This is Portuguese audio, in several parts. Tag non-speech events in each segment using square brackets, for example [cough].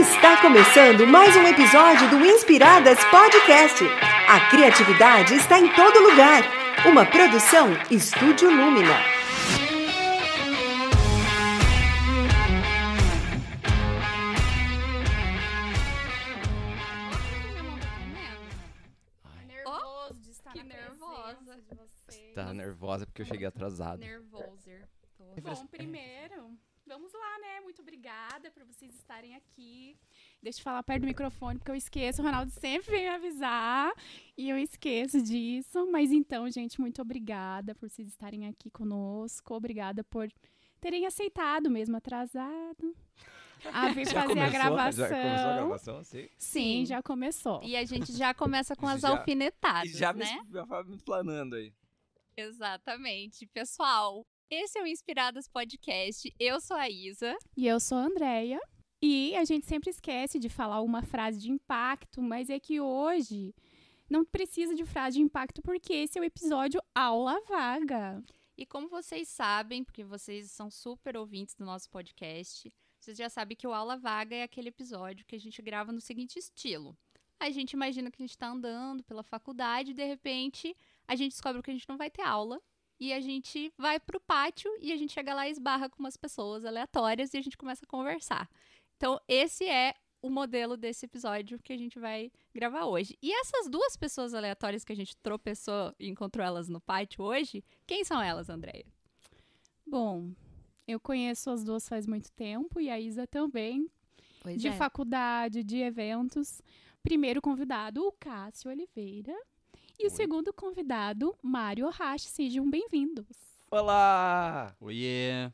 Está começando mais um episódio do Inspiradas Podcast. A criatividade está em todo lugar. Uma produção Estúdio Lúmina. Nervoso de estar nervosa Tá nervosa porque eu cheguei atrasado. Nervoso. Bom, primeiro vamos lá, né? Muito obrigada por vocês estarem aqui. Deixa eu falar perto do microfone, porque eu esqueço. O Ronaldo sempre vem me avisar e eu esqueço disso. Mas então, gente, muito obrigada por vocês estarem aqui conosco. Obrigada por terem aceitado, mesmo atrasado. A [laughs] vir já fazer começou, a gravação. Já começou a gravação, sim. sim. já começou. E a gente já começa com as já, alfinetadas. E já né? me, já me planando aí. Exatamente. Pessoal, esse é o Inspiradas Podcast. Eu sou a Isa. E eu sou a Andrea. E a gente sempre esquece de falar uma frase de impacto, mas é que hoje não precisa de frase de impacto porque esse é o episódio aula vaga. E como vocês sabem, porque vocês são super ouvintes do nosso podcast, vocês já sabem que o aula vaga é aquele episódio que a gente grava no seguinte estilo. A gente imagina que a gente está andando pela faculdade e de repente a gente descobre que a gente não vai ter aula e a gente vai pro pátio e a gente chega lá e esbarra com umas pessoas aleatórias e a gente começa a conversar. Então, esse é o modelo desse episódio que a gente vai gravar hoje. E essas duas pessoas aleatórias que a gente tropeçou e encontrou elas no pátio hoje, quem são elas, Andréia? Bom, eu conheço as duas faz muito tempo e a Isa também. Pois de é. faculdade, de eventos. Primeiro convidado, o Cássio Oliveira. E o segundo convidado, Mário Hash. Sejam bem-vindos. Olá! Oiê!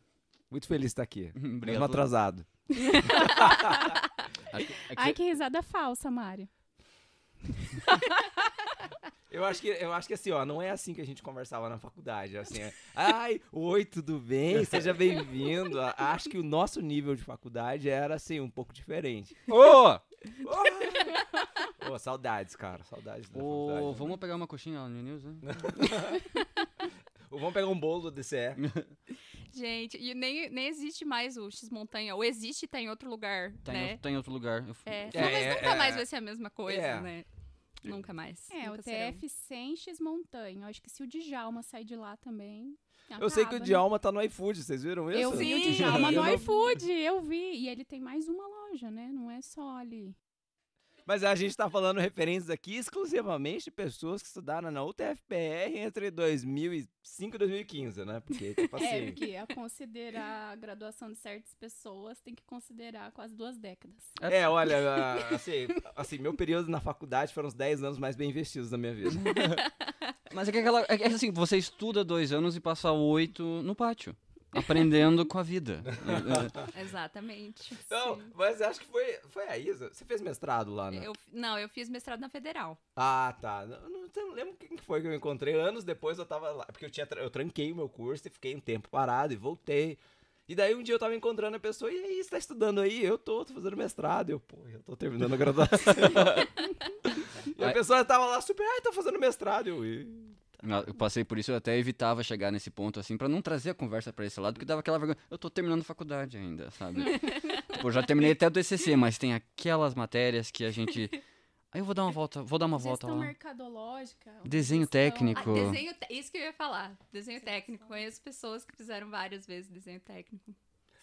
Muito feliz de estar aqui. [laughs] Mesmo atrasado. [laughs] Ai, que risada falsa, Mário. [laughs] Eu acho, que, eu acho que assim, ó, não é assim que a gente conversava na faculdade. É assim, é, ai, oi, tudo bem? Seja bem-vindo. Acho que o nosso nível de faculdade era assim, um pouco diferente. Ô! Oh, Pô, oh, saudades, cara. Saudades da oh, faculdade. Né? Vamos né? pegar uma coxinha lá no News, né? Ou [laughs] vamos pegar um bolo do DCE. Gente, e nem, nem existe mais o X-Montanha. Ou existe e tá em outro lugar, tá né? Em, tá em outro lugar. Fui... É. é, é nunca é, mais vai ser a mesma coisa, é. né? Nunca mais. É, nunca o TF serão. sem X-Montanha. Acho que se o Djalma sair de lá também... Acaba, tá eu sei que o Djalma né? tá no iFood, vocês viram isso? [laughs] Eu vi o Djalma no iFood, eu vi. E ele tem mais uma loja, né? Não é só ali. Mas a gente está falando referências aqui exclusivamente de pessoas que estudaram na UTFPR entre 2005 e 2015, né? Porque, [laughs] tipo é, assim... É, porque a considerar a graduação de certas pessoas tem que considerar quase duas décadas. É, é olha, [laughs] assim, assim meu período na faculdade foram os 10 anos mais bem investidos da minha vida. [laughs] Mas é que aquela. É assim, você estuda dois anos e passa oito no pátio aprendendo com a vida. [laughs] Exatamente. Então, mas acho que foi, foi a Isa. Você fez mestrado lá, né? Eu, não, eu fiz mestrado na Federal. Ah, tá. Não, não, não lembro quem foi que eu encontrei. Anos depois eu tava lá. Porque eu, tinha, eu tranquei o meu curso e fiquei um tempo parado e voltei. E daí um dia eu tava encontrando a pessoa, e aí, você tá estudando aí? Eu tô, tô fazendo mestrado. Eu, pô, eu tô terminando a graduação. [laughs] e a pessoa tava lá super, ai, ah, tô fazendo mestrado. Eu, eu passei por isso, eu até evitava chegar nesse ponto, assim, para não trazer a conversa para esse lado, porque dava aquela vergonha. Eu tô terminando faculdade ainda, sabe? [laughs] tipo, eu já terminei até do ECC, mas tem aquelas matérias que a gente. [laughs] Aí eu vou dar uma volta, vou dar uma volta lá. mercadológica. Desenho técnico. Ah, desenho te... Isso que eu ia falar. Desenho gestão. técnico. Conheço pessoas que fizeram várias vezes desenho técnico.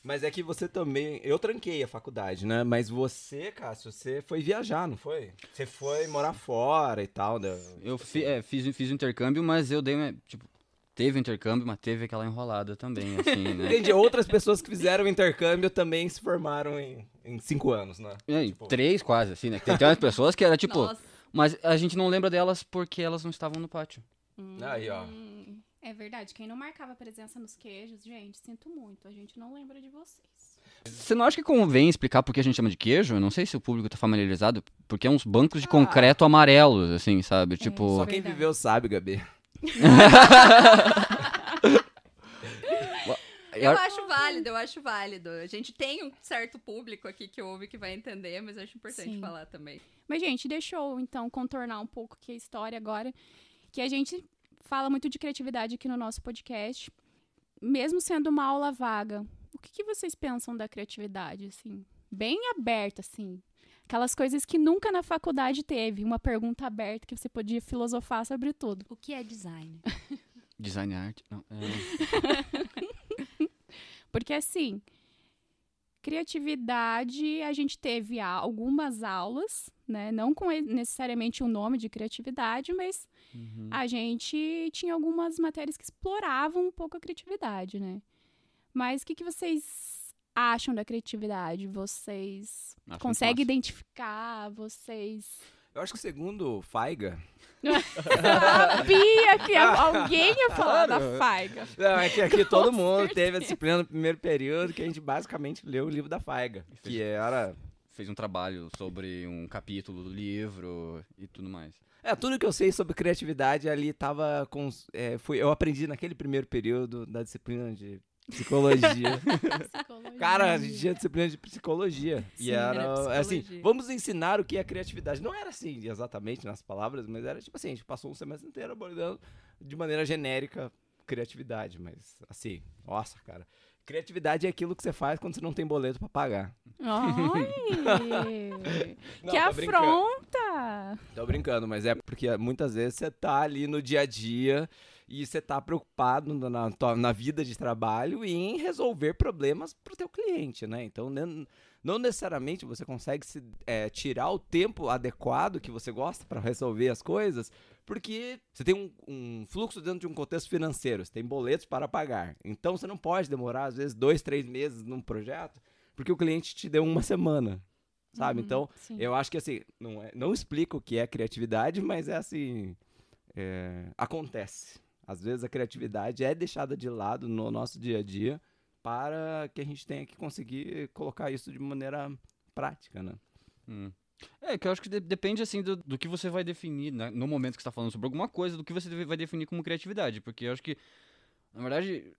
Mas é que você também. Eu tranquei a faculdade, né? Mas você, Cássio, você foi viajar, não foi? Você foi morar fora e tal. Né? Eu tipo fi, assim. é, fiz, fiz o intercâmbio, mas eu dei. Né, tipo, teve intercâmbio, mas teve aquela enrolada também, assim, né? [laughs] Entendi. Outras pessoas que fizeram intercâmbio também se formaram em, em cinco anos, né? É, em tipo... Três quase, assim, né? Tem, tem umas pessoas que era tipo. [laughs] Nossa. Mas a gente não lembra delas porque elas não estavam no pátio. Hum. Aí, ó. Hum. É verdade. Quem não marcava presença nos queijos, gente, sinto muito. A gente não lembra de vocês. Você não acha que convém explicar por que a gente chama de queijo? Eu não sei se o público tá familiarizado, porque é uns bancos de ah. concreto amarelos, assim, sabe? É, tipo. É Só quem viveu sabe, Gabi. [laughs] Eu acho válido, eu acho válido. A gente tem um certo público aqui que ouve que vai entender, mas acho importante Sim. falar também. Mas, gente, deixou então contornar um pouco que a história agora. Que a gente fala muito de criatividade aqui no nosso podcast. Mesmo sendo uma aula vaga, o que, que vocês pensam da criatividade, assim? Bem aberta, assim. Aquelas coisas que nunca na faculdade teve. Uma pergunta aberta que você podia filosofar sobre tudo. O que é design? [laughs] design é art? Não. É... [laughs] Porque, assim, criatividade, a gente teve algumas aulas né? Não com necessariamente o um nome de criatividade, mas uhum. a gente tinha algumas matérias que exploravam um pouco a criatividade, né? Mas o que, que vocês acham da criatividade? Vocês Acho conseguem identificar? Vocês. Eu acho que segundo Faiga. Sabia ah, que é [laughs] alguém ia falar claro. da Faiga. Não, é que aqui todo mundo certeza. teve a disciplina no primeiro período que a gente basicamente leu o livro da Faiga, que era fez um trabalho sobre um capítulo do livro e tudo mais. É, tudo que eu sei sobre criatividade ali tava com. É, foi, eu aprendi naquele primeiro período da disciplina de Psicologia. psicologia. [laughs] [laughs] Cara, a gente tinha disciplina de psicologia. Sim, e era, era assim, vamos ensinar o que é criatividade. Não era assim exatamente nas palavras, mas era tipo assim, a gente passou um semestre inteiro abordando de maneira genérica criatividade, mas assim, nossa, cara. Criatividade é aquilo que você faz quando você não tem boleto para pagar. Ai, [laughs] não, que tô afronta! Brincando. Tô brincando, mas é porque muitas vezes você tá ali no dia a dia e você tá preocupado na, na vida de trabalho e em resolver problemas pro teu cliente, né? Então, né, não necessariamente você consegue se, é, tirar o tempo adequado que você gosta para resolver as coisas, porque você tem um, um, fluxo dentro de um contexto financeiro, você tem boletos para pagar. Então você não pode demorar, às vezes, dois, três meses num projeto, porque o cliente te deu uma semana. Sabe? Uhum, então, sim. eu acho que assim, não, é, não explico o que é criatividade, mas é assim. É, acontece. Às vezes a criatividade é deixada de lado no nosso dia a dia para que a gente tenha que conseguir colocar isso de maneira prática, né? Hum. É, que eu acho que de depende, assim, do, do, que você vai definir, né, no momento que você tá falando sobre alguma coisa, do que você vai definir como criatividade, porque eu acho que, na verdade,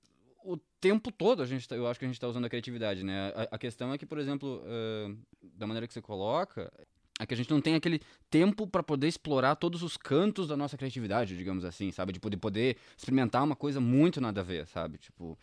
o tempo todo a gente tá, eu acho que a gente está usando a criatividade, né? A, a, questão é que, por exemplo, uh, da maneira que você coloca, é que a gente não tem aquele tempo para poder explorar todos os cantos da nossa criatividade, digamos assim, sabe? De poder, poder experimentar uma coisa muito nada a ver, sabe? Tipo,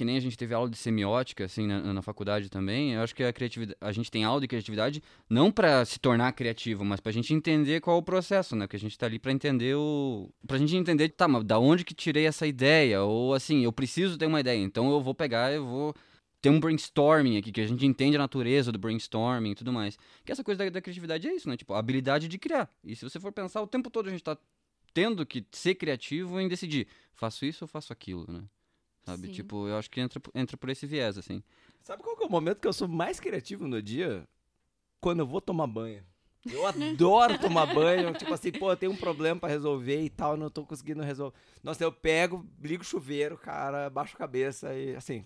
que nem a gente teve aula de semiótica, assim, na, na faculdade também, eu acho que a, criatividade, a gente tem aula de criatividade não para se tornar criativo, mas para a gente entender qual é o processo, né? que a gente tá ali para entender o... para a gente entender, tá, mas da onde que tirei essa ideia? Ou, assim, eu preciso ter uma ideia, então eu vou pegar, eu vou ter um brainstorming aqui, que a gente entende a natureza do brainstorming e tudo mais. Que essa coisa da, da, criatividade é isso, né? Tipo, a habilidade de criar. E se você for pensar, o tempo todo a gente tá tendo que ser criativo em decidir, faço isso ou faço aquilo, né? Sabe? Sim. Tipo, eu acho que entra, entra por esse viés, assim. Sabe qual é o momento que eu sou mais criativo no dia? Quando eu vou tomar banho. Eu [laughs] adoro tomar banho. Tipo assim, pô, eu tenho um problema para resolver e tal, não tô conseguindo resolver. Nossa, eu pego, ligo o chuveiro, cara, baixo a cabeça e assim,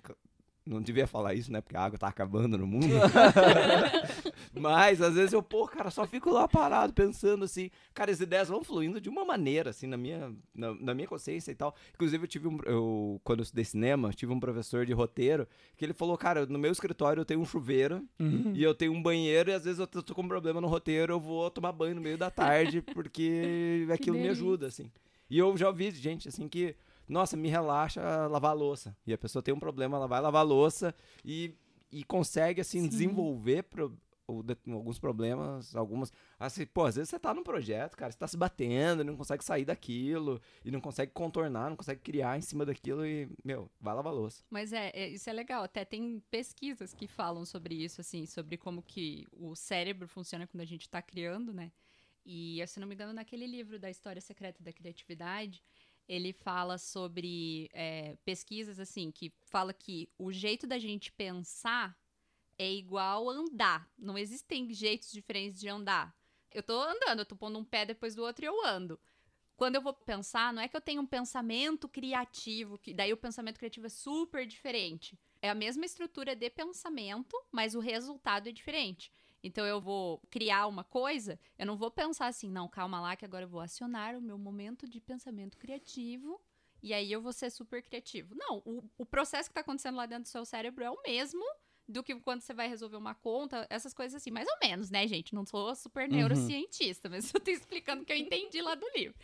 não devia falar isso, né? Porque a água tá acabando no mundo. [laughs] Mas às vezes eu, pô, cara, só fico lá parado pensando assim, cara, as ideias vão fluindo de uma maneira, assim, na minha, na, na minha consciência e tal. Inclusive, eu tive um. Eu, quando eu estudei cinema, tive um professor de roteiro que ele falou, cara, no meu escritório eu tenho um chuveiro uhum. e eu tenho um banheiro, e às vezes eu tô com um problema no roteiro, eu vou tomar banho no meio da tarde, porque [laughs] aquilo me ajuda, assim. E eu já ouvi gente, assim, que nossa, me relaxa lavar a louça. E a pessoa tem um problema, ela vai lavar a louça e, e consegue, assim, Sim. desenvolver pro, alguns problemas, algumas. Assim, pô, às vezes você tá num projeto, cara, você tá se batendo, não consegue sair daquilo, e não consegue contornar, não consegue criar em cima daquilo, e, meu, vai lavar louça. Mas é, é, isso é legal, até tem pesquisas que falam sobre isso, assim, sobre como que o cérebro funciona quando a gente tá criando, né? E, se não me engano, naquele livro da História Secreta da Criatividade, ele fala sobre é, pesquisas assim que fala que o jeito da gente pensar é igual andar. Não existem jeitos diferentes de andar. Eu tô andando, eu tô pondo um pé depois do outro e eu ando. Quando eu vou pensar, não é que eu tenho um pensamento criativo, que daí o pensamento criativo é super diferente. É a mesma estrutura de pensamento, mas o resultado é diferente. Então eu vou criar uma coisa, eu não vou pensar assim, não, calma lá que agora eu vou acionar o meu momento de pensamento criativo e aí eu vou ser super criativo. Não, o, o processo que está acontecendo lá dentro do seu cérebro é o mesmo do que quando você vai resolver uma conta, essas coisas assim, mais ou menos, né, gente? Não sou super uhum. neurocientista, uhum. mas [laughs] eu tô explicando o que eu entendi lá do livro.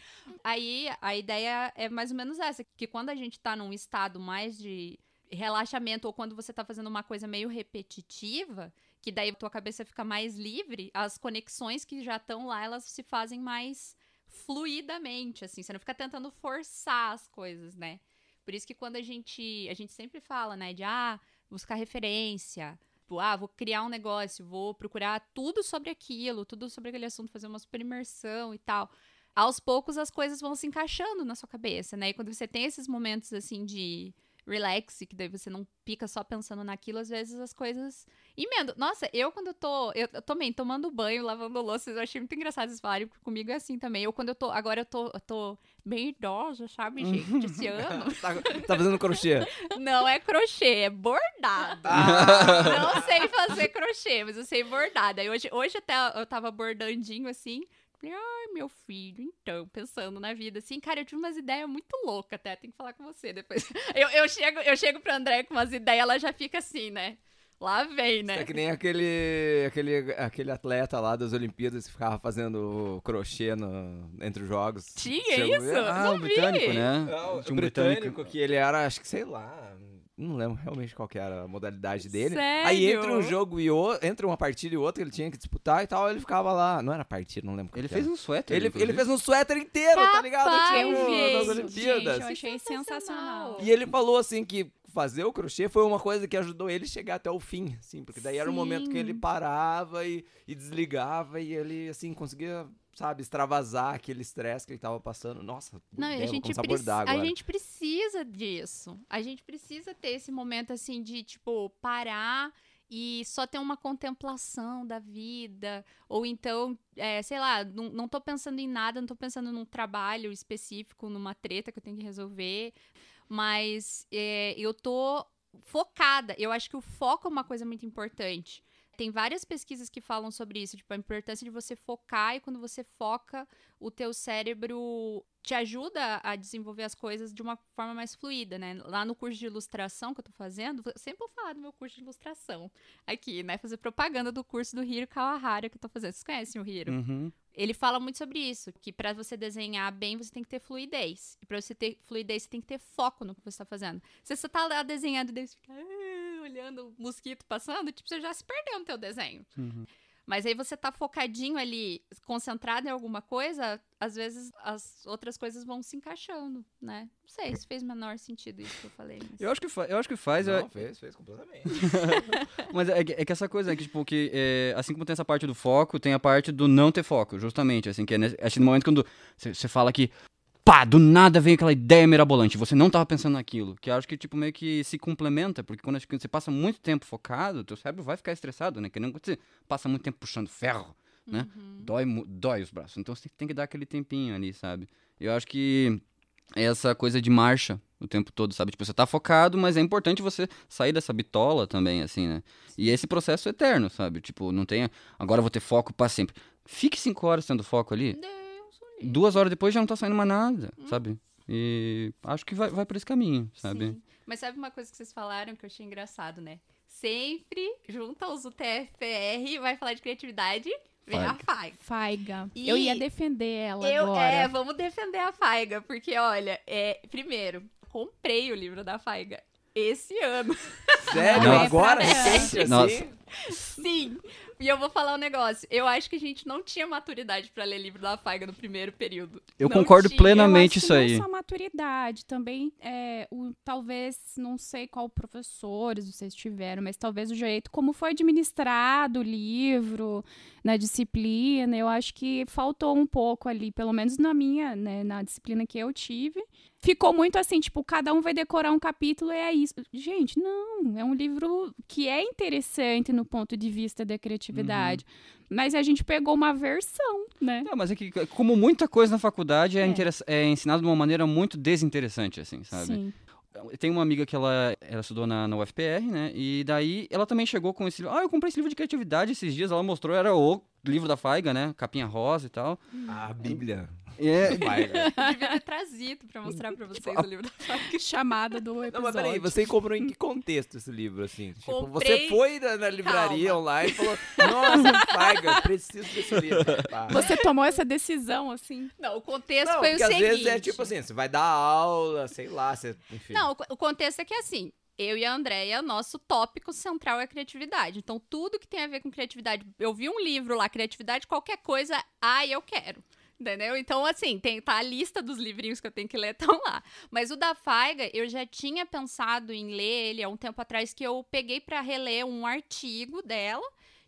Aí a ideia é mais ou menos essa, que quando a gente tá num estado mais de relaxamento ou quando você tá fazendo uma coisa meio repetitiva, que daí tua cabeça fica mais livre, as conexões que já estão lá, elas se fazem mais fluidamente, assim, você não fica tentando forçar as coisas, né? Por isso que quando a gente, a gente sempre fala, né, de ah, buscar referência, ah, vou criar um negócio, vou procurar tudo sobre aquilo, tudo sobre aquele assunto, fazer uma super imersão e tal. Aos poucos as coisas vão se encaixando na sua cabeça, né? E quando você tem esses momentos assim de relaxe, que daí você não fica só pensando naquilo, às vezes as coisas emendam. Nossa, eu quando eu tô, eu, eu também tomando banho, lavando louças, eu achei muito engraçado isso falarem, porque comigo é assim também. Eu quando eu tô, agora eu tô, eu tô bem idosa, sabe, [laughs] gente, esse ano. tá, tá, fazendo crochê? [laughs] Não é crochê, é bordado. Ah. Não sei fazer crochê, mas eu sei bordado. Aí hoje, hoje até eu tava bordandinho assim, Ai, meu filho, então, pensando na vida, assim, cara, eu tive umas ideias muito loucas até, tem que falar com você depois. [laughs] Eu, eu chego, eu chego pra André com umas ideias, ela já fica assim, né? Lá vem, né? Isso é que nem aquele, aquele, aquele atleta lá das Olimpíadas que ficava fazendo crochê no, entre os jogos. Tinha Chegou isso? Ah, não vi. britânico, né? Não, Tinha um britânico, britânico que ele era, acho que sei lá, não lembro realmente qual era a modalidade dele. Sério? Aí entre um jogo e outro, entre uma partida e outra, ele tinha que disputar e tal, ele ficava lá. Não era partida, não lembro. Ele fez um suéter. Ele, ele fez um suéter inteiro, Papai, tá ligado? eu vi. das Olimpíadas. Gente, eu achei sensacional. E ele falou assim que fazer o crochê foi uma coisa que ajudou ele chegar até o fim, assim, porque daí Sim. era o momento que ele parava e, e desligava e ele, assim, conseguia sabe, extravasar aquele estresse que ele estava passando. Nossa, não, a, gente a, a né? gente precisa disso. A gente precisa ter esse momento assim de tipo parar e só ter uma contemplação da vida, ou então, é, sei lá, não, não tô pensando em nada, não tô pensando num trabalho específico, numa treta que eu tenho que resolver, mas é, eu tô focada. Eu acho que o foco é uma coisa muito importante. Tem várias pesquisas que falam sobre isso, tipo, a importância de você focar e quando você foca, o teu cérebro te ajuda a desenvolver as coisas de uma forma mais fluida, né? Lá no curso de ilustração que eu tô fazendo, eu sempre vou falar do meu curso de ilustração aqui, né? Fazer propaganda do curso do Hiro Kawahara que eu tô fazendo. Vocês conhecem o Hiro? Uhum. Ele fala muito sobre isso, que para você desenhar bem, você tem que ter fluidez. E para você ter fluidez, você tem que ter foco no que você tá fazendo. Se você tá lá desenhando e daí você fica ah, olhando o mosquito passando, tipo, você já se perdeu no teu desenho. Uhum. Mas aí você tá focadinho ali, concentrado em alguma coisa, às vezes as outras coisas vão se encaixando, né? Não sei se fez menor sentido isso que eu falei. Mas... Eu, acho que eu acho que faz. Não, eu... É fez, fez completamente. [laughs] mas é, é, que essa coisa, é que, tipo, que é, assim como tem essa parte do foco, tem a parte do não ter foco, justamente, assim, que é nesse, é assim, momento quando você fala que, pá, do nada vem aquela ideia mirabolante, você não estava pensando naquilo, que acho que tipo meio que se complementa, porque quando você passa muito tempo focado, teu cérebro vai ficar estressado, né? Que nem quando você passa muito tempo puxando ferro, né? Uhum. Dói, dói os braços. Então você tem que dar aquele tempinho ali, sabe? Eu acho que essa coisa de marcha o tempo todo, sabe? Tipo, você tá focado, mas é importante você sair dessa bitola também, assim, né? E esse processo é eterno, sabe? Tipo, não tem. Agora eu vou ter foco para sempre. Fique cinco horas tendo foco ali. Não duas horas depois já não tá saindo mais nada, hum. sabe? E acho que vai, vai por esse caminho, sabe? Sim. Mas sabe uma coisa que vocês falaram que eu achei engraçado, né? Sempre junta os UTFPR, vai falar de criatividade, vem Faiga. a Faiga. Faiga. E eu ia defender ela eu, agora. É, vamos defender a Faiga, porque olha, é, primeiro, comprei o livro da Faiga esse ano. [laughs] Sério? Não, Agora? Nossa. Sim. E eu vou falar um negócio. Eu acho que a gente não tinha maturidade para ler livro da Faiga no primeiro período. Eu não concordo tinha. plenamente eu isso aí. Não só maturidade, também é, o, talvez, não sei qual professores vocês tiveram, mas talvez o jeito como foi administrado o livro, na disciplina, eu acho que faltou um pouco ali, pelo menos na minha, né, na disciplina que eu tive, ficou muito assim, tipo, cada um vai decorar um capítulo e é isso. Gente, não, é um livro que é interessante no ponto de vista da criatividade. Uhum. Mas a gente pegou uma versão, né? Não, mas é que, como muita coisa na faculdade, é, é. é ensinado de uma maneira muito desinteressante, assim, sabe? Sim. Tem uma amiga que ela, ela estudou na, na UFPR, né? E daí ela também chegou com esse livro. Ah, eu comprei esse livro de criatividade esses dias. Ela mostrou, era o livro da Faiga, né? Capinha rosa e tal. A Bíblia. É, vai, né? Devia ter trazido pra mostrar pra vocês o livro da fábrica. Chamada do episódio. Não, mas peraí, você comprou em que contexto esse livro, assim? Tipo, Comprei... você foi na, na livraria Calma. online e falou, nossa, eu preciso desse livro. Tá. Você tomou essa decisão, assim? Não, o contexto Não, foi o seguinte... às vezes é tipo assim, você vai dar aula, sei lá, você, enfim. Não, o contexto é que assim, eu e a Andréia, nosso tópico central é criatividade. Então, tudo que tem a ver com criatividade, eu vi um livro lá, criatividade, qualquer coisa, ai, eu quero. Entendeu? Então, assim, tem, tá a lista dos livrinhos que eu tenho que ler, estão [laughs] lá. Mas o da Faiga, eu já tinha pensado em ler ele há um tempo atrás, que eu peguei para reler um artigo dela.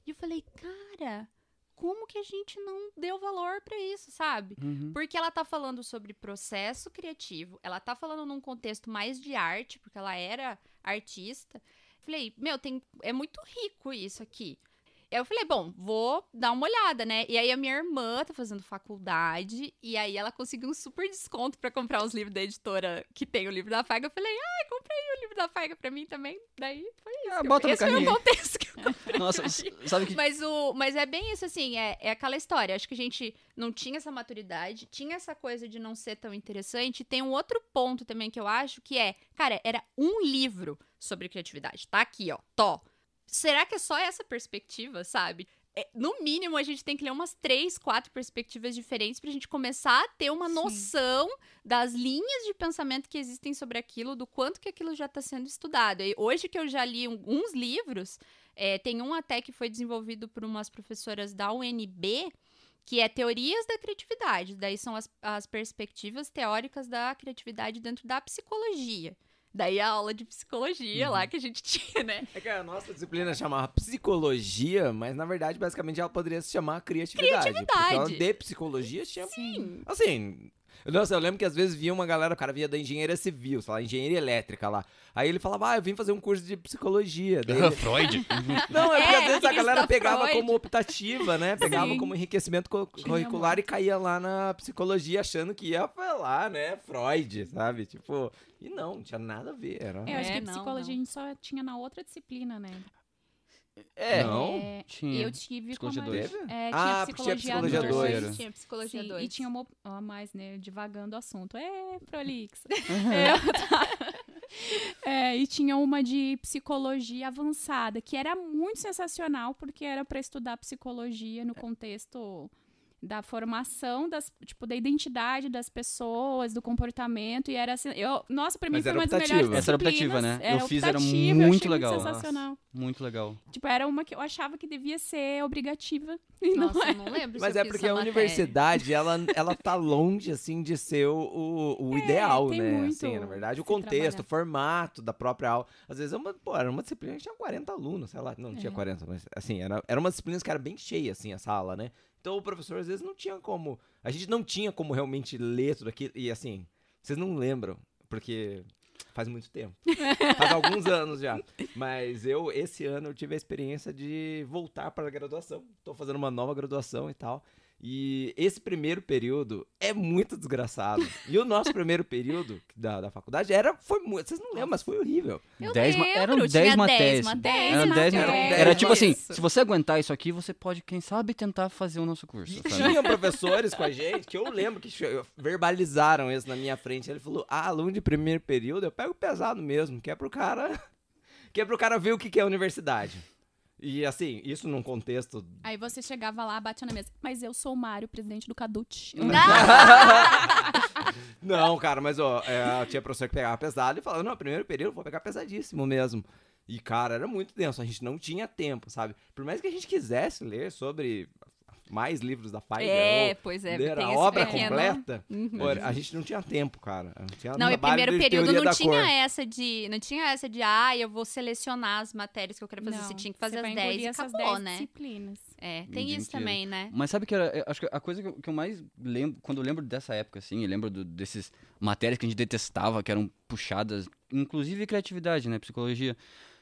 E eu falei, cara, como que a gente não deu valor para isso, sabe? Uhum. Porque ela tá falando sobre processo criativo, ela tá falando num contexto mais de arte, porque ela era artista. Falei, meu, tem, é muito rico isso aqui eu falei, bom, vou dar uma olhada, né? E aí a minha irmã tá fazendo faculdade, e aí ela conseguiu um super desconto para comprar os livros da editora que tem o livro da Faiga. Eu falei, ah, comprei o livro da Faiga pra mim também. Daí foi isso. Ah, bota eu... no Esse carrinho. foi o contexto que eu [laughs] comprei. Nossa, sabe que... Mas, o... Mas é bem isso, assim, é, é aquela história. Acho que a gente não tinha essa maturidade, tinha essa coisa de não ser tão interessante. Tem um outro ponto também que eu acho, que é, cara, era um livro sobre criatividade. Tá aqui, ó, tó será que é só essa perspectiva, sabe? É, no mínimo, a gente tem que ler umas três, quatro perspectivas diferentes pra gente começar a ter uma Sim. noção das linhas de pensamento que existem sobre aquilo, do quanto que aquilo já está sendo estudado. E hoje que eu já li alguns livros, é, tem um até que foi desenvolvido por umas professoras da UNB, que é Teorias da Criatividade. Daí são as, as perspectivas teóricas da criatividade dentro da psicologia. Daí a aula de psicologia uhum. lá que a gente [laughs] tinha, né? É que a nossa disciplina chamava psicologia, mas na verdade, basicamente, ela poderia se chamar criatividade. Criatividade. de psicologia tinha. Sim. Assim, nossa, eu lembro que às vezes via uma galera, o cara via da engenharia civil, sei lá, engenharia elétrica lá. Aí ele falava, ah, eu vim fazer um curso de psicologia. Ele... [laughs] Freud? [laughs] Não, é porque é, às vezes a galera pegava Freud. como optativa, né? Pegava Sim. como enriquecimento curricular e caía lá na psicologia achando que ia falar, né? Freud, sabe? Tipo, e não, não tinha nada a ver. Era... É, eu acho é, que é, não, psicologia não. a gente só tinha na outra disciplina, né? É. Não? É, tinha. Eu tive psicologia como... 2. É, ah, tinha psicologia 2. Tinha psicologia 2. E tinha uma a mais, né? Divagando o assunto. É, prolix. Uhum. [laughs] eu tava... É, e tinha uma de psicologia avançada, que era muito sensacional, porque era para estudar psicologia no contexto da formação das tipo da identidade das pessoas do comportamento e era assim eu nossa para mim foi uma das melhores essa era optativa né era eu fiz era muito legal sensacional nossa, muito legal tipo era uma que eu achava que devia ser obrigativa [laughs] e nossa, não, é. não lembro mas é porque a matéria. universidade ela ela tá longe assim de ser o, o, é, ideal né assim, na verdade o contexto trabalhar. o formato da própria aula às vezes é uma, pô, era uma disciplina que tinha 40 alunos sei lá não, não é. tinha 40 mas assim era, era uma disciplina que era bem cheia assim a sala né então o professor às vezes não tinha como. A gente não tinha como realmente ler tudo aquilo. E assim, vocês não lembram, porque faz muito tempo. [laughs] faz alguns anos já. Mas eu, esse ano, eu tive a experiência de voltar para a graduação. Estou fazendo uma nova graduação e tal. E esse primeiro período é muito desgraçado. E o nosso primeiro período da, da faculdade era. Foi muito. Vocês não lembram, mas foi horrível. Eu dez lembro, eram 10 matérias. Eram 10 matérias. Era tipo assim: se você aguentar isso aqui, você pode, quem sabe, tentar fazer o nosso curso. E tinha professores com a gente que eu lembro que verbalizaram isso na minha frente. Ele falou: ah, aluno de primeiro período, eu pego pesado mesmo, que é pro cara. Que é pro cara ver o que, que é universidade. E assim, isso num contexto. Aí você chegava lá, batia na mesa. Mas eu sou o Mário, presidente do Cadut. [laughs] [laughs] não, cara, mas ó, é, tinha professor que pegava pesado e falava: não, primeiro período vou pegar pesadíssimo mesmo. E, cara, era muito denso, a gente não tinha tempo, sabe? Por mais que a gente quisesse ler sobre mais livros da pai É, pois é. a obra pequeno. completa. Uhum. a gente não tinha tempo, cara. Não, tinha não e primeiro período não tinha cor. essa de. Não tinha essa de, ah, eu vou selecionar as matérias que eu quero fazer. Não, você tinha que fazer as 10 e acabou, né? Disciplinas. É, tem isso também, né? Mas sabe que era, acho que a coisa que eu, que eu, mais lembro, quando eu lembro dessa época, assim, eu lembro do, desses matérias que a gente detestava, que eram puxadas, inclusive criatividade, né? Psicologia.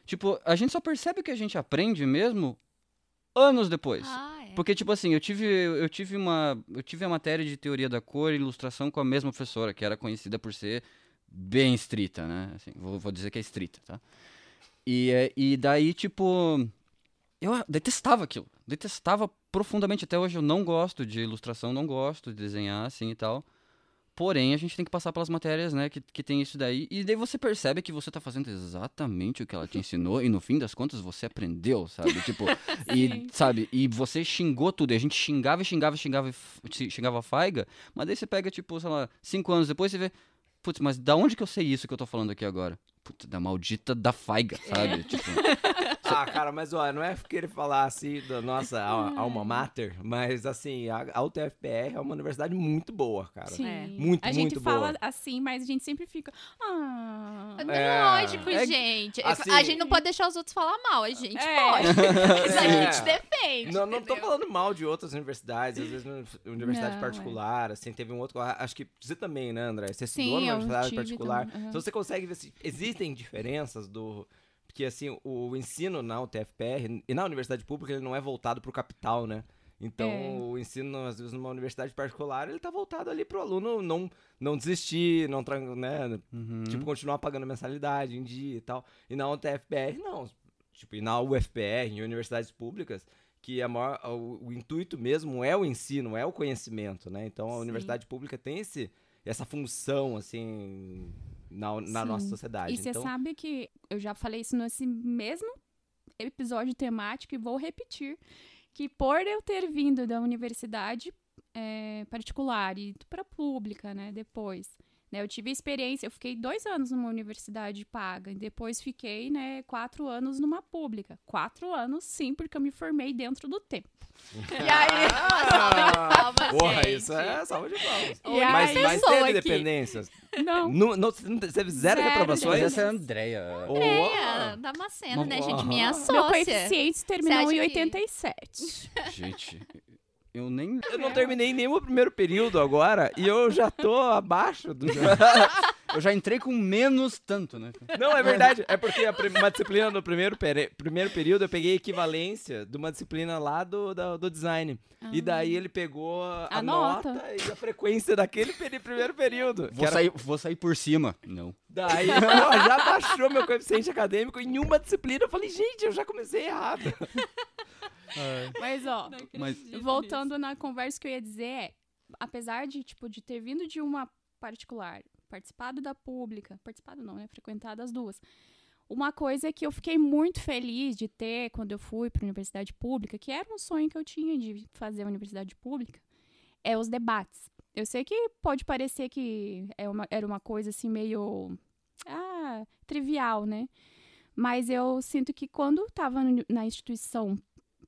Tipo, a gente só percebe que a gente aprende mesmo anos depois. Ah, é. Porque, tipo assim, eu tive, eu tive uma. Eu tive a matéria de teoria da cor e ilustração com a mesma professora, que era conhecida por ser bem estrita, né? Assim, vou, vou dizer que é estrita, tá? E, eh, e daí, tipo. Eu detestava aquilo. Detestava profundamente. Até hoje eu não gosto de ilustração, não gosto de desenhar, assim e tal. Porém, a gente tem que passar pelas matérias, né, que, que tem isso daí. E daí você percebe que você tá fazendo exatamente o que ela te ensinou. e no fim das contas, você aprendeu, sabe? [laughs] Tipo, e, sabe? E você xingou tudo. E a gente xingava, xingava, xingava, xingava a faiga. Mas daí você pega, tipo, sei lá, cinco anos depois você vê... Putz, mas da onde que eu sei isso que eu tô falando aqui agora? Putz, da maldita da faiga, sabe? É. Tipo... [laughs] Ah, [laughs] cara, mas olha, não é ele falar assim da nossa hum. alma mater, mas assim, a, UTFPR é uma universidade muito boa, cara. Sim. É. Muito, a muito boa. A gente fala assim, mas a gente sempre fica. Ah, é, lógico, é, gente. É assim, a gente não pode deixar os outros falar mal, a gente é. pode. [laughs] Mas a gente defende. Não, não tô falando mal de outras universidades, às vezes universidade não, particular, assim, teve um outro. Acho que você também, né, André? Você estudou numa universidade particular. uhum. Então você consegue ver se existem diferenças do porque, assim, o, ensino na UTFPR e na universidade pública, ele não é voltado para o capital, né? Então, é. o ensino, às vezes, numa universidade particular, ele tá voltado ali pro aluno não, não desistir, não, né? Uhum. Tipo, continuar pagando mensalidade em dia e tal. E na UTFPR, não. Tipo, e na UFPR, em universidades públicas, que a maior, o, o intuito mesmo é o ensino, é o conhecimento, né? Então, a Sim. universidade pública tem esse, essa função, assim, na, na nossa sociedade. E você então... sabe que eu já falei isso nesse mesmo episódio temático e vou repetir que por eu ter vindo da universidade é, particular e para pública, né, depois, né? Eu tive experiência, eu fiquei dois anos numa universidade paga, e depois fiquei né, quatro anos numa pública. Quatro anos, sim, porque eu me formei dentro do tempo. e [laughs] aí. Ah, Porra, isso é salva de palmas. Mas, mas teve aqui. dependências? Não. No, no, teve zero, zero reprovações? Essa é a Andrea. Andrea, oh. Damasceno, né, gente? Minha sócia. Meu coeficiente terminou em 87. Que... [laughs] [laughs] Gente, eu nem. Eu não terminei nenhum primeiro período agora e eu já tô abaixo do. [laughs] Eu já entrei com menos tanto, né? Não, é verdade. É porque uma disciplina do primeiro, primeiro período eu peguei equivalência de uma disciplina lá do, do, do design. Ah. E daí ele pegou a, a nota. nota. e a frequência daquele peri primeiro período. Vou, era... sair, vou sair por cima. Não. Daí ó, já baixou meu coeficiente acadêmico em uma disciplina. Eu falei, gente, eu já comecei errado. É. Mas, ó, Mas, voltando nisso. na conversa que eu ia dizer é, apesar de, tipo, de ter vindo de uma particular, participado da pública, participado não, né, frequentado as duas, uma coisa é que eu fiquei muito feliz de ter quando eu fui para a universidade pública, que era um sonho que eu tinha de fazer a universidade pública, é os debates. Eu sei que pode parecer que é uma, era uma coisa assim meio ah, trivial, né? Mas eu sinto que quando estava na instituição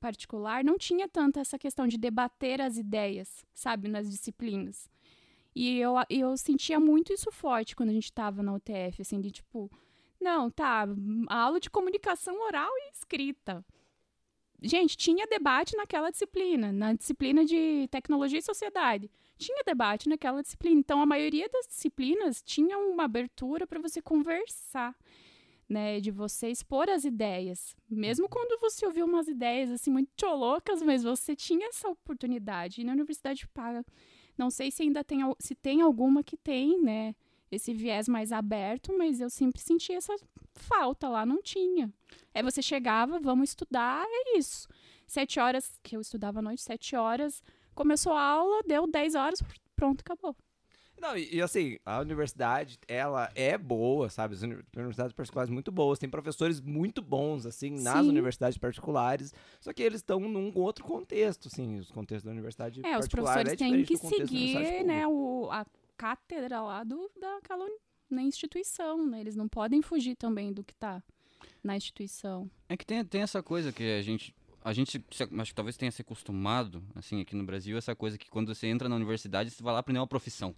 particular, não tinha tanto essa questão de debater as ideias, sabe, nas disciplinas. E eu, eu sentia muito isso forte quando a gente estava na UTF, assim, de tipo, não, tá, aula de comunicação oral e escrita. Gente, tinha debate naquela disciplina, na disciplina de tecnologia e sociedade. Tinha debate naquela disciplina. Então, a maioria das disciplinas tinha uma abertura para você conversar né, de você expor as ideias. Mesmo uhum. quando você ouviu umas ideias assim muito loucas, mas você tinha essa oportunidade e na universidade paga. Não sei se ainda tem se tem alguma que tem, né, esse viés mais aberto, mas eu sempre senti essa falta lá, não tinha. Aí é, você chegava, vamos estudar, é isso. Sete horas, que eu estudava à noite, sete horas, começou a aula, deu dez horas, pronto, acabou. Não, e, e, assim, a universidade, ela é boa, sabe? As universidades particulares muito boas, tem professores muito bons, assim, nas Sim. universidades particulares, só que eles estão num outro contexto, assim, os contextos da universidade é, particular. Os professores é, têm que seguir, né, o, a cátedra lá do, daquela na instituição, né? Eles não podem fugir também do que está na instituição. É que tem, tem essa coisa que a gente a gente acho que talvez tenha se acostumado, assim, aqui no Brasil, essa coisa que quando você entra na universidade, você vai lá aprender uma profissão.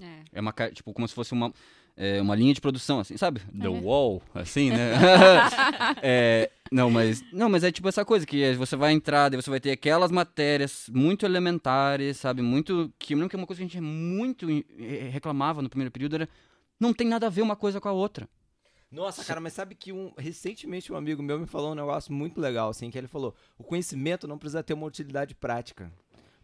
É. É uma, tipo, como se fosse uma, é, uma linha de produção, assim, sabe? The é. Wall, assim, né? [laughs] é, não, mas, não, mas é tipo essa coisa, que é, você vai entrar, daí você vai ter aquelas matérias muito elementares, sabe? Muito, que eu lembro que é uma coisa que a gente muito eh, reclamava no primeiro período era, não tem nada a ver uma coisa com a outra. Nossa, cara, mas sabe que um, recentemente um amigo meu me falou um negócio muito legal, assim, que ele falou: o conhecimento não precisa ter uma utilidade prática.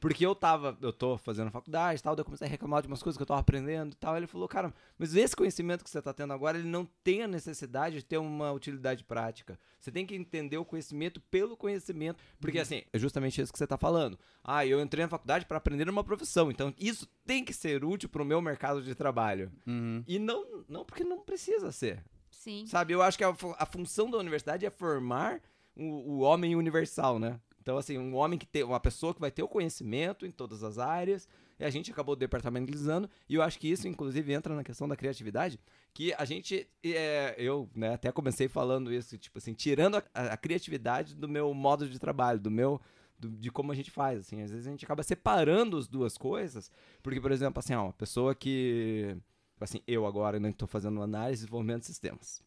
Porque eu tava, eu tô fazendo faculdade e tal, daí eu comecei a reclamar de umas coisas que eu tava aprendendo e tal. Ele falou, cara, mas esse conhecimento que você tá tendo agora, ele não tem a necessidade de ter uma utilidade prática. Você tem que entender o conhecimento pelo conhecimento. Porque, uhum. assim, é justamente isso que você tá falando. Ah, eu entrei na faculdade para aprender uma profissão, então isso tem que ser útil pro meu mercado de trabalho. Uhum. E não, não porque não precisa ser. Sim. Sabe, eu acho que a, a função da universidade é formar o, o homem universal, né? Então, assim, um homem que tem, uma pessoa que vai ter o conhecimento em todas as áreas, e a gente acabou departamentalizando, e eu acho que isso, inclusive, entra na questão da criatividade, que a gente, é, eu né, até comecei falando isso, tipo assim, tirando a, a, criatividade do meu modo de trabalho, do meu, do, de como a gente faz, assim, às vezes a gente acaba separando as duas coisas, porque, por exemplo, assim, ó, uma pessoa que, assim, eu agora, ainda né, estou fazendo análise e desenvolvimento de sistemas,